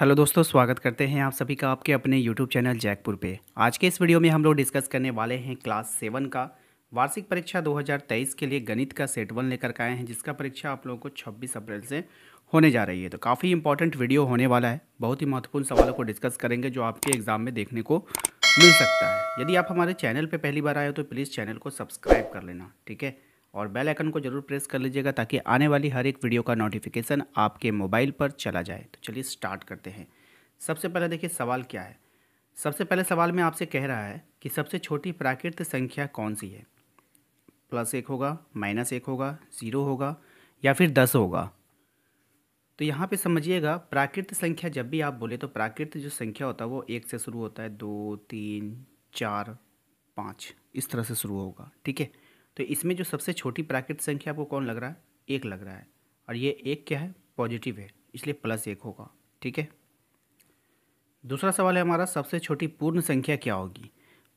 hello दोस्तों स्वागत करते हैं आप सभी का आपके अपने यूट्यूब चैनल जैकपुर पे आज के इस वीडियो में हम लोग डिस्कस करने वाले हैं क्लास सेवन का वार्षिक परीक्षा 2023 के लिए गणित का सेट वन लेकर आए हैं जिसका परीक्षा आप लोगों को 26 अप्रैल से होने जा रही है तो काफ़ी इंपॉर्टेंट वीडियो होने वाला है बहुत ही महत्वपूर्ण सवालों को डिस्कस करेंगे जो आपके एग्ज़ाम में देखने को मिल सकता है यदि आप हमारे चैनल पर पहली बार आए हो तो प्लीज़ चैनल को सब्सक्राइब कर लेना ठीक है और बेल आइकन को ज़रूर प्रेस कर लीजिएगा ताकि आने वाली हर एक वीडियो का नोटिफिकेशन आपके मोबाइल पर चला जाए तो चलिए स्टार्ट करते हैं सबसे पहले देखिए सवाल क्या है सबसे पहले सवाल में आपसे कह रहा है कि सबसे छोटी प्राकृतिक संख्या कौन सी है प्लस एक होगा माइनस एक होगा ज़ीरो होगा या फिर दस होगा तो यहाँ पे समझिएगा प्राकृतिक संख्या जब भी आप बोले तो प्राकृतिक जो संख्या होता है वो एक से शुरू होता है दो तीन चार पाँच इस तरह से शुरू होगा ठीक है तो इसमें जो सबसे छोटी प्राकृतिक संख्या आपको कौन लग रहा है एक लग रहा है और ये एक क्या है पॉजिटिव है इसलिए प्लस एक होगा ठीक है दूसरा सवाल है हमारा सबसे छोटी पूर्ण संख्या क्या होगी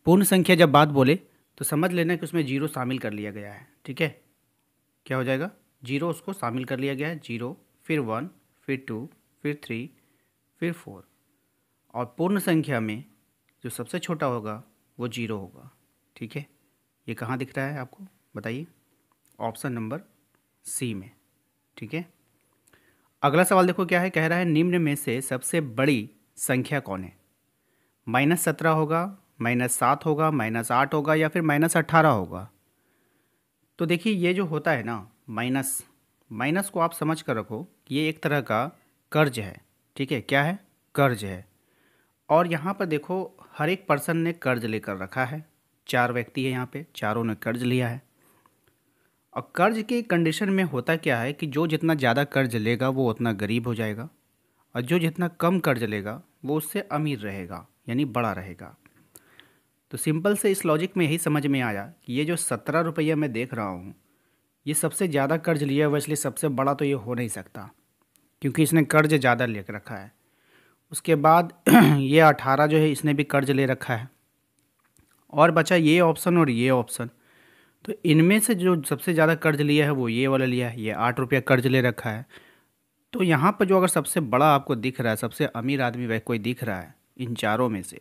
पूर्ण संख्या जब बात बोले तो समझ लेना कि उसमें जीरो शामिल कर लिया गया है ठीक है क्या हो जाएगा जीरो उसको शामिल कर लिया गया है जीरो फिर वन फिर टू फिर थ्री फिर फोर और पूर्ण संख्या में जो सबसे छोटा होगा वो जीरो होगा ठीक है ये कहाँ दिख रहा है आपको बताइए ऑप्शन नंबर सी में ठीक है अगला सवाल देखो क्या है कह रहा है निम्न में से सबसे बड़ी संख्या कौन है माइनस सत्रह होगा माइनस सात होगा माइनस आठ होगा या फिर माइनस अट्ठारह होगा तो देखिए ये जो होता है ना माइनस माइनस को आप समझ कर रखो ये एक तरह का कर्ज है ठीक है क्या है कर्ज है और यहाँ पर देखो हर एक पर्सन ने कर्ज लेकर रखा है चार व्यक्ति है यहाँ पे चारों ने कर्ज लिया है और कर्ज के कंडीशन में होता क्या है कि जो जितना ज़्यादा कर्ज लेगा वो उतना गरीब हो जाएगा और जो जितना कम कर्ज लेगा वो उससे अमीर रहेगा यानी बड़ा रहेगा तो सिंपल से इस लॉजिक में यही समझ में आया कि ये जो सत्रह रुपया मैं देख रहा हूँ ये सबसे ज़्यादा कर्ज लिया हुआ इसलिए सबसे बड़ा तो ये हो नहीं सकता क्योंकि इसने कर्ज ज़्यादा ले रखा है उसके बाद ये अठारह जो है इसने भी कर्ज ले रखा है और बचा ये ऑप्शन और ये ऑप्शन तो इनमें से जो सबसे ज़्यादा कर्ज लिया है वो ये वाला लिया है ये आठ रुपया कर्ज ले रखा है तो यहाँ पर जो अगर सबसे बड़ा आपको दिख रहा है सबसे अमीर आदमी वह कोई दिख रहा है इन चारों में से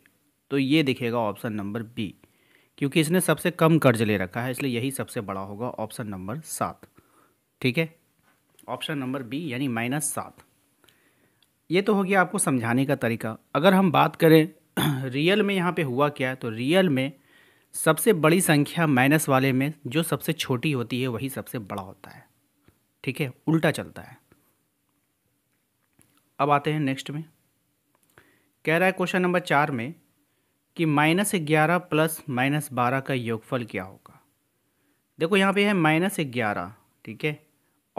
तो ये दिखेगा ऑप्शन नंबर बी क्योंकि इसने सबसे कम कर्ज ले रखा है इसलिए यही सबसे बड़ा होगा ऑप्शन नंबर सात ठीक है ऑप्शन नंबर बी यानी माइनस सात ये तो हो गया आपको समझाने का तरीका अगर हम बात करें रियल में यहाँ पे हुआ क्या है तो रियल में सबसे बड़ी संख्या माइनस वाले में जो सबसे छोटी होती है वही सबसे बड़ा होता है ठीक है उल्टा चलता है अब आते हैं नेक्स्ट में कह रहा है क्वेश्चन नंबर चार में कि माइनस ग्यारह प्लस माइनस बारह का योगफल क्या होगा देखो यहाँ पे है माइनस ग्यारह ठीक है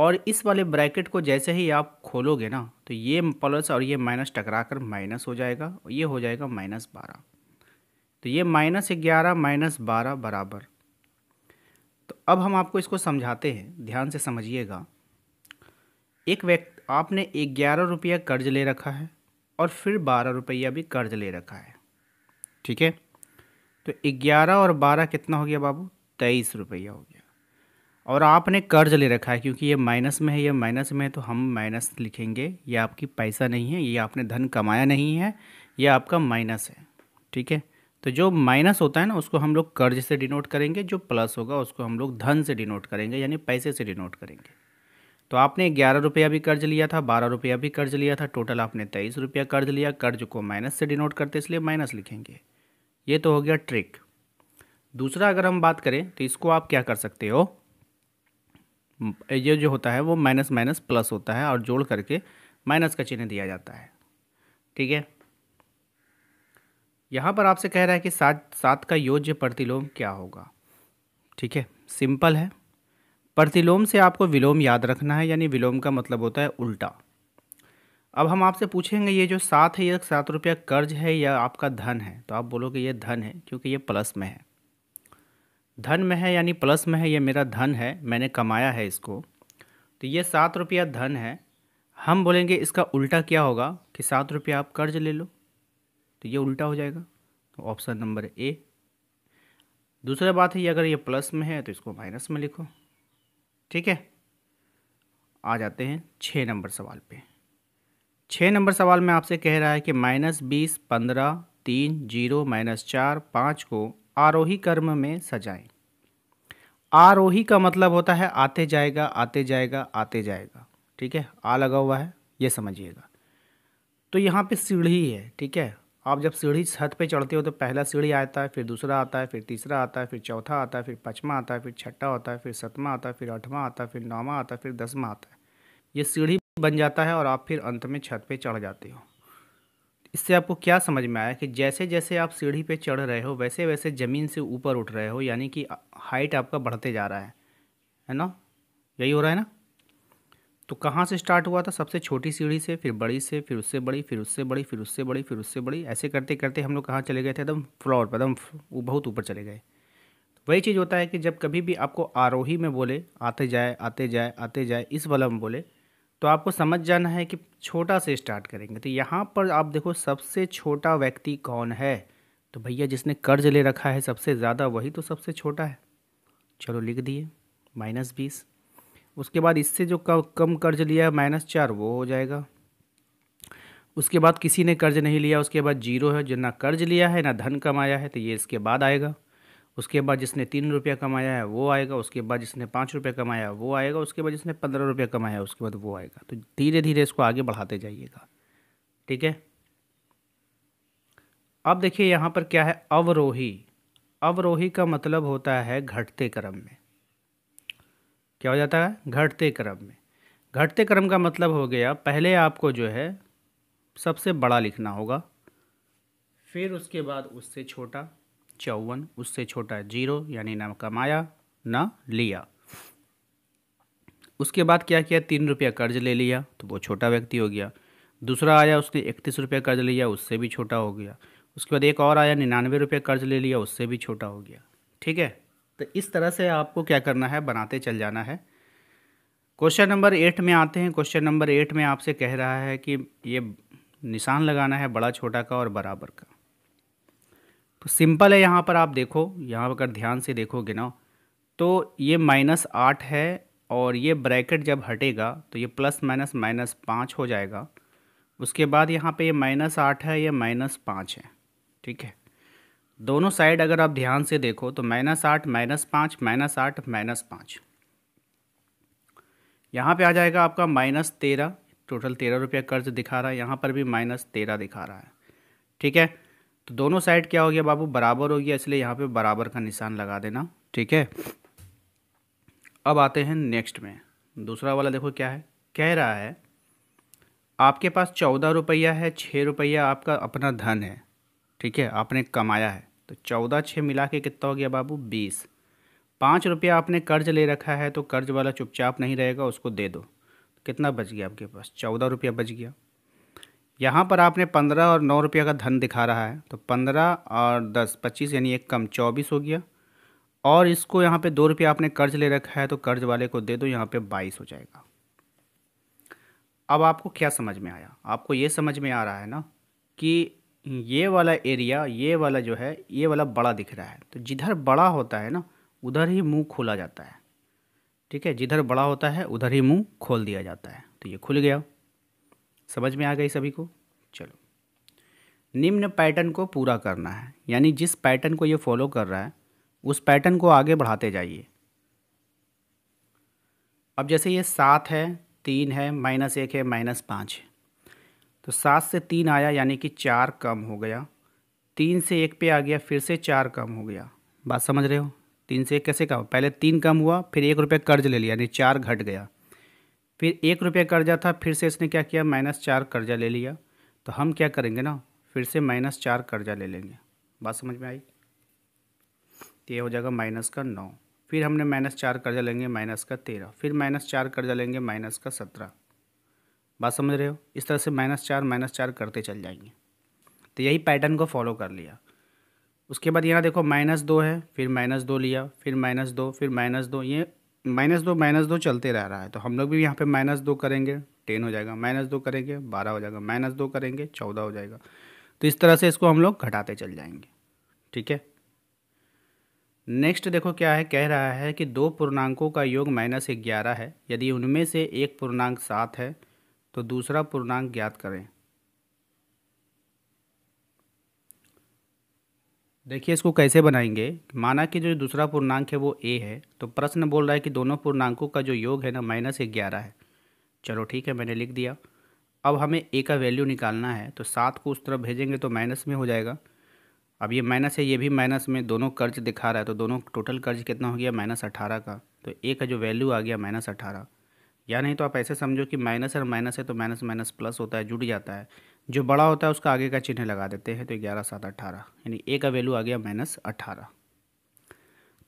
और इस वाले ब्रैकेट को जैसे ही आप खोलोगे ना तो ये प्लस और ये माइनस टकरा कर माइनस हो जाएगा और ये हो जाएगा माइनस बारह तो ये माइनस ग्यारह माइनस बारह बराबर तो अब हम आपको इसको समझाते हैं ध्यान से समझिएगा एक व्यक्ति आपने ग्यारह रुपया कर्ज ले रखा है और फिर बारह रुपया भी कर्ज ले रखा है ठीक है तो ग्यारह और बारह कितना हो गया बाबू तेईस रुपया हो गया और आपने कर्ज ले रखा है क्योंकि ये माइनस में है ये माइनस में है तो हम माइनस लिखेंगे ये आपकी पैसा नहीं है ये आपने धन कमाया नहीं है ये आपका माइनस है ठीक है तो जो माइनस होता है ना उसको हम लोग कर्ज से डिनोट करेंगे जो प्लस होगा उसको हम लोग धन से डिनोट करेंगे यानी पैसे से डिनोट करेंगे तो आपने ग्यारह रुपया भी कर्ज लिया था बारह रुपया भी कर्ज लिया था टोटल आपने तेईस रुपया कर्ज लिया कर्ज को माइनस से डिनोट करते इसलिए माइनस लिखेंगे ये तो हो गया ट्रिक दूसरा अगर हम बात करें तो इसको आप क्या कर सकते हो ये जो होता है वो माइनस माइनस प्लस होता है और जोड़ करके माइनस का चिन्ह दिया जाता है ठीक है यहाँ पर आपसे कह रहा है कि सात सात का योज्य प्रतिलोम क्या होगा ठीक है सिंपल है प्रतिलोम से आपको विलोम याद रखना है यानी विलोम का मतलब होता है उल्टा अब हम आपसे पूछेंगे ये जो सात है ये सात रुपया कर्ज है या आपका धन है तो आप बोलोगे ये धन है क्योंकि ये प्लस में है धन में है यानी प्लस में है ये मेरा धन है मैंने कमाया है इसको तो ये सात रुपया धन है हम बोलेंगे इसका उल्टा क्या होगा कि सात रुपया आप कर्ज ले लो तो ये उल्टा हो जाएगा तो ऑप्शन नंबर ए दूसरा बात है ये अगर ये प्लस में है तो इसको माइनस में लिखो ठीक है आ जाते हैं छः नंबर सवाल पे छः नंबर सवाल में आपसे कह रहा है कि माइनस बीस पंद्रह तीन जीरो माइनस चार पाँच को आरोही कर्म में सजाएं आरोही का मतलब होता है आते जाएगा आते जाएगा आते जाएगा ठीक है आ लगा हुआ है ये समझिएगा तो यहाँ पे सीढ़ी है ठीक है आप जब सीढ़ी छत पे चढ़ते हो तो पहला सीढ़ी आता है फिर दूसरा आता है फिर तीसरा आता है फिर चौथा आता है फिर पचमा आता है फिर छठा होता है फिर सतवा आता है फिर आठवां आता है फिर नौवा आता है फिर दसवा आता है ये सीढ़ी बन जाता है और आप फिर अंत में छत पे चढ़ जाते हो इससे आपको क्या समझ में आया कि जैसे जैसे आप सीढ़ी पे चढ़ रहे हो वैसे वैसे ज़मीन से ऊपर उठ रहे हो यानी कि हाइट आपका बढ़ते जा रहा है है ना यही हो रहा है ना तो कहाँ से स्टार्ट हुआ था सबसे छोटी सीढ़ी से फिर बड़ी से फिर उससे बड़ी फिर उससे बड़ी फिर उससे बड़ी फिर उससे बड़ी ऐसे करते करते हम लोग कहाँ चले गए थे एकदम फ्लोर पर एकदम बहुत ऊपर चले गए वही चीज़ होता है कि जब कभी भी आपको आरोही में बोले आते जाए आते जाए आते जाए इस वाला में बोले तो आपको समझ जाना है कि छोटा से स्टार्ट करेंगे तो यहाँ पर आप देखो सबसे छोटा व्यक्ति कौन है तो भैया जिसने कर्ज ले रखा है सबसे ज़्यादा वही तो सबसे छोटा है चलो लिख दिए माइनस बीस उसके बाद इससे जो कम कर्ज लिया है माइनस चार वो हो जाएगा उसके बाद किसी ने कर्ज नहीं लिया उसके बाद जीरो है जो ना कर्ज लिया है ना धन कमाया है तो ये इसके बाद आएगा उसके बाद जिसने तीन रुपया कमाया है वो आएगा उसके बाद जिसने पाँच रुपया कमाया है वो आएगा उसके बाद जिसने पंद्रह रुपया कमाया है उसके बाद वो आएगा तो धीरे धीरे इसको आगे बढ़ाते जाइएगा ठीक है अब देखिए यहाँ पर क्या है अवरोही अवरोही का मतलब होता है घटते क्रम में क्या हो जाता है घटते क्रम में घटते क्रम का मतलब हो गया पहले आपको जो है सबसे बड़ा लिखना होगा फिर उसके बाद उससे छोटा चौवन उससे छोटा जीरो यानी ना कमाया ना लिया उसके बाद क्या किया तीन रुपया कर्ज ले लिया तो वो छोटा व्यक्ति हो गया दूसरा आया उसने इकतीस रुपया कर्ज लिया उससे भी छोटा हो गया उसके बाद एक और आया निन्यानवे रुपये कर्ज ले लिया उससे भी छोटा हो गया ठीक है तो इस तरह से आपको क्या करना है बनाते चल जाना है क्वेश्चन नंबर एट में आते हैं क्वेश्चन नंबर एट में आपसे कह रहा है कि ये निशान लगाना है बड़ा छोटा का और बराबर का तो सिंपल है यहाँ पर आप देखो यहाँ पर ध्यान से देखोगे ना तो ये माइनस आठ है और ये ब्रैकेट जब हटेगा तो ये प्लस माइनस माइनस पाँच हो जाएगा उसके बाद यहाँ पे ये माइनस आठ है ये माइनस पाँच है ठीक है दोनों साइड अगर आप ध्यान से देखो तो माइनस आठ माइनस पाँच माइनस आठ माइनस पाँच यहाँ पर आ जाएगा आपका माइनस तेरह टोटल तेरह रुपया कर्ज दिखा रहा है यहाँ पर भी माइनस तेरह दिखा रहा है ठीक है तो दोनों साइड क्या हो गया बाबू बराबर हो गया इसलिए यहाँ पे बराबर का निशान लगा देना ठीक है अब आते हैं नेक्स्ट में दूसरा वाला देखो क्या है कह रहा है आपके पास चौदह रुपया है छः रुपया आपका अपना धन है ठीक है आपने कमाया है तो चौदह छः मिला के कितना हो गया बाबू बीस पाँच रुपया आपने कर्ज ले रखा है तो कर्ज वाला चुपचाप नहीं रहेगा उसको दे दो कितना बच गया आपके पास चौदह रुपया बच गया यहाँ पर आपने पंद्रह और नौ रुपया का धन दिखा रहा है तो पंद्रह और दस पच्चीस यानी एक कम चौबीस हो गया और इसको यहाँ पे दो रुपया आपने कर्ज ले रखा है तो कर्ज वाले को दे दो यहाँ पे बाईस हो जाएगा अब आपको क्या समझ में आया आपको ये समझ में आ रहा है ना कि ये वाला एरिया ये वाला जो है ये वाला बड़ा दिख रहा है तो जिधर बड़ा होता है ना उधर ही मुंह खोला जाता है ठीक है जिधर बड़ा होता है उधर ही मुंह खोल दिया जाता है तो ये खुल गया समझ में आ गई सभी को चलो निम्न पैटर्न को पूरा करना है यानी जिस पैटर्न को ये फॉलो कर रहा है उस पैटर्न को आगे बढ़ाते जाइए अब जैसे ये सात है तीन है माइनस एक है माइनस पाँच है तो सात से तीन आया यानी कि चार कम हो गया तीन से एक पे आ गया फिर से चार कम हो गया बात समझ रहे हो तीन से एक कैसे कम पहले तीन कम हुआ फिर एक रुपये कर्ज ले लिया यानी चार घट गया फिर एक रुपये कर्जा था फिर से इसने क्या किया माइनस चार कर्जा ले लिया तो हम क्या करेंगे ना फिर से माइनस चार कर्जा ले लेंगे बात समझ में आई तो ये हो जाएगा माइनस का नौ फिर हमने माइनस चार कर्जा लेंगे माइनस का तेरह फिर माइनस चार कर्जा लेंगे माइनस का सत्रह बात समझ रहे हो इस तरह से माइनस चार माइनस चार करते चल जाएंगे तो यही पैटर्न को फॉलो कर लिया उसके बाद यहाँ देखो माइनस दो है फिर माइनस दो लिया फिर माइनस दो फिर माइनस दो ये माइनस दो माइनस दो चलते रह रहा है तो हम लोग भी यहाँ पे माइनस दो करेंगे टेन हो जाएगा माइनस दो करेंगे बारह हो जाएगा माइनस दो करेंगे चौदह हो जाएगा तो इस तरह से इसको हम लोग घटाते चल जाएंगे ठीक है नेक्स्ट देखो क्या है कह रहा है कि दो पूर्णांकों का योग माइनस ग्यारह है यदि उनमें से एक पूर्णांक सात है तो दूसरा पूर्णांक ज्ञात करें देखिए इसको कैसे बनाएंगे माना कि जो दूसरा पूर्णांक है वो ए है तो प्रश्न बोल रहा है कि दोनों पूर्णांकों का जो योग है ना माइनस ग्यारह है चलो ठीक है मैंने लिख दिया अब हमें ए का वैल्यू निकालना है तो सात को उस तरफ भेजेंगे तो माइनस में हो जाएगा अब ये माइनस है ये भी माइनस में दोनों कर्ज दिखा रहा है तो दोनों टोटल कर्ज कितना हो गया माइनस अठारह का तो ए का जो वैल्यू आ गया माइनस अठारह या नहीं तो आप ऐसे समझो कि माइनस और माइनस है तो माइनस माइनस प्लस होता है जुड़ जाता है जो बड़ा होता है उसका आगे का चिन्ह लगा देते हैं तो ग्यारह सात अट्ठारह यानी ए का वैल्यू आ गया माइनस अट्ठारह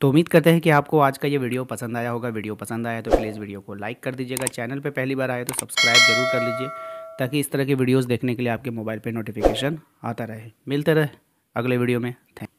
तो उम्मीद करते हैं कि आपको आज का ये वीडियो पसंद आया होगा वीडियो पसंद आया तो प्लीज़ वीडियो को लाइक कर दीजिएगा चैनल पर पहली बार आए तो सब्सक्राइब जरूर कर लीजिए ताकि इस तरह की वीडियोज़ देखने के लिए आपके मोबाइल पर नोटिफिकेशन आता रहे मिलते रहे अगले वीडियो में थैंक